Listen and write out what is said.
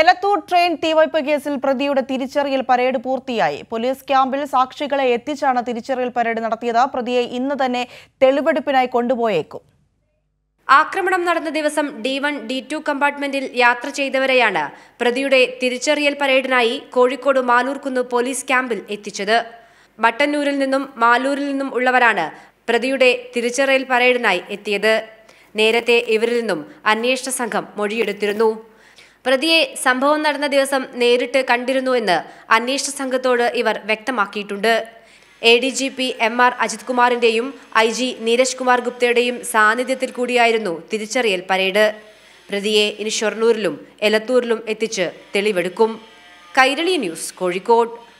Elathur train തീവയ്പ് കേസിൽ പ്രതിയുടെ തിരിച്ചറിയൽ പരേഡ് പൂർത്തിയായി പോലീസ് ക്യാമ്പിൽ സാക്ഷികളെ എത്തിച്ചാണ് തിരിച്ചറിയൽ പരേഡ് നടത്തിയത് പ്രതിയെ ഇന്ന് തന്നെ തെളിവെടുപ്പിനായി കൊണ്ടുപോയേക്കും ആക്രമണം നടന്ന ദിവസം ഡി വൺ ഡി ടു കമ്പാർട്ട്മെന്റിൽ യാത്ര ചെയ്തവരെയാണ് പ്രതിയുടെ തിരിച്ചറിയൽ പരേഡിനായി കോഴിക്കോട് മാലൂർക്കുന്ന് പോലീസ് ക്യാമ്പിൽ എത്തിച്ചത് മട്ടന്നൂരിൽ നിന്നും മാലൂരിൽ നിന്നും ഉള്ളവരാണ് പ്രതിയുടെ തിരിച്ചറിയൽ പരേഡിനായി എത്തിയത് നേരത്തെ ഇവരിൽ നിന്നും അന്വേഷണ സംഘം മൊഴിയെടുത്തിരുന്നു പ്രതിയെ സംഭവം നടന്ന ദിവസം നേരിട്ട് കണ്ടിരുന്നുവെന്ന് അന്വേഷണ സംഘത്തോട് ഇവർ വ്യക്തമാക്കിയിട്ടുണ്ട് A D G P M R Ajith കുമാറിൻ്റെയും ഐ ജി നീരജ് കുമാർ ഗുപ്തയുടെയും സാന്നിധ്യത്തിൽ കൂടിയായിരുന്നു തിരിച്ചറിയൽ പരേഡ് പ്രതിയെ ഇനി ഷൊർണൂരിലും എലത്തൂരിലും എത്തിച്ച് തെളിവെടുക്കും കൈരളി ന്യൂസ് കോഴിക്കോട്